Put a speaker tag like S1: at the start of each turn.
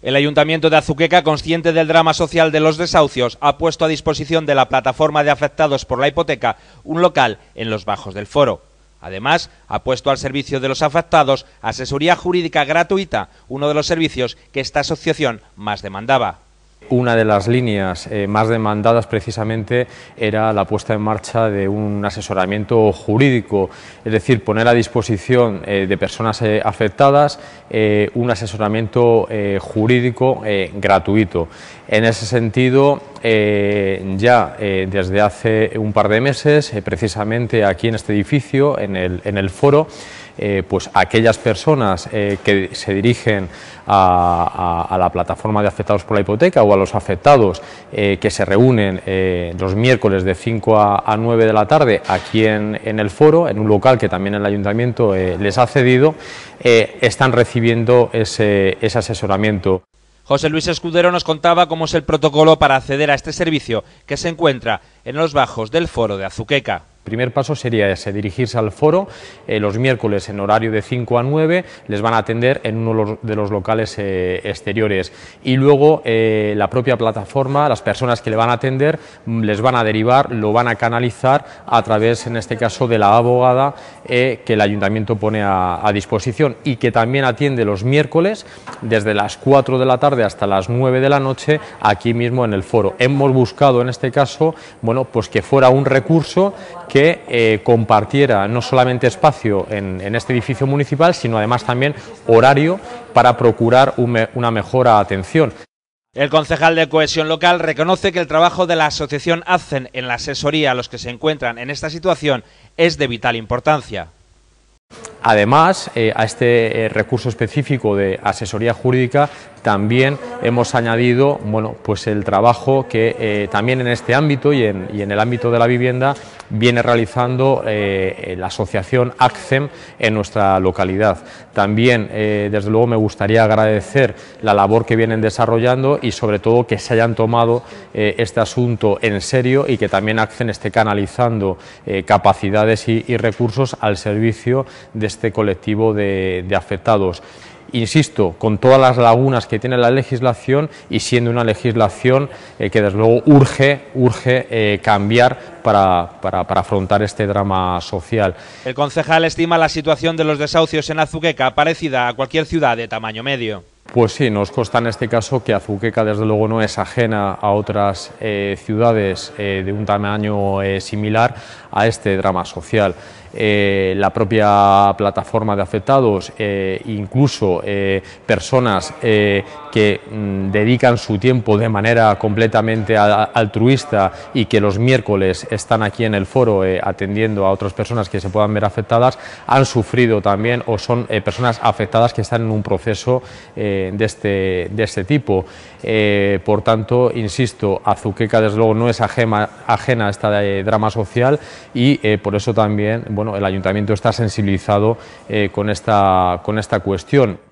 S1: El Ayuntamiento de Azuqueca, consciente del drama social de los desahucios, ha puesto a disposición de la plataforma de afectados por la hipoteca un local en los bajos del foro. Además, ha puesto al servicio de los afectados asesoría jurídica gratuita, uno de los servicios que esta asociación más demandaba.
S2: Una de las líneas eh, más demandadas precisamente era la puesta en marcha de un asesoramiento jurídico, es decir, poner a disposición eh, de personas eh, afectadas un asesoramiento jurídico gratuito. En ese sentido, eh, ya eh, desde hace un par de meses, eh, precisamente aquí en este edificio, en el, foro, eh, pues aquellas personas que se dirigen a, la plataforma de afectados por la hipoteca o a los afectados que se reúnen los miércoles de 5 a, 9 de la tarde aquí en, el foro, en un local que también el ayuntamiento les ha cedido, están recibiendo ese, ese asesoramiento.
S1: José Luis Escudero nos contaba cómo es el protocolo para acceder a este servicio que se encuentra en los bajos del foro de Azuqueca primer paso sería ese, dirigirse al foro eh, los
S2: miércoles en horario de 5 a 9, les van a atender en uno de los locales eh, exteriores y luego eh, la propia plataforma, las personas que le van a atender, mm, les van a derivar, lo van a canalizar a través, en este caso, de la abogada que el ayuntamiento pone a, disposición y que también atiende los miércoles desde las 4 de la tarde hasta las 9 de la noche aquí mismo en el foro. Hemos buscado en este caso, bueno, pues que fuera un recurso que que eh, compartiera no solamente espacio en, este edificio municipal, sino además también horario para procurar una mejora atención.
S1: El concejal de Cohesión Local reconoce que el trabajo de la asociación ACEN en la asesoría a los que se encuentran en esta situación es de vital importancia.
S2: Además, eh, a este eh, recurso específico de asesoría jurídica también hemos añadido bueno, pues el trabajo que eh, también en este ámbito y en, el ámbito de la vivienda viene realizando la asociación ACCEM en nuestra localidad. También, desde luego, me gustaría agradecer la labor que vienen desarrollando y sobre todo que se hayan tomado este asunto en serio y que también ACCEM esté canalizando capacidades y, recursos al servicio de este este colectivo de, afectados insisto, con todas las lagunas que tiene la legislación y siendo una legislación eh, que desde luego urge, urge eh, cambiar para, afrontar este drama social.
S1: El concejal estima la situación de los desahucios en Azuqueca parecida a cualquier ciudad de tamaño medio.
S2: Pues sí, nos consta en este caso que Azuqueca desde luego no es ajena a otras eh, ciudades de un tamaño similar a este drama social. Eh, la propia plataforma de afectados, eh, incluso eh, personas que mm, dedican su tiempo de manera completamente altruista y que los miércoles están aquí en el foro atendiendo a otras personas que se puedan ver afectadas, han sufrido también o son personas afectadas que están en un proceso de, este, de este tipo. por tanto, insisto, Azuqueca desde luego no es ajena, a esta drama social y por eso también bueno, el ayuntamiento está sensibilizado eh, con esta cuestión.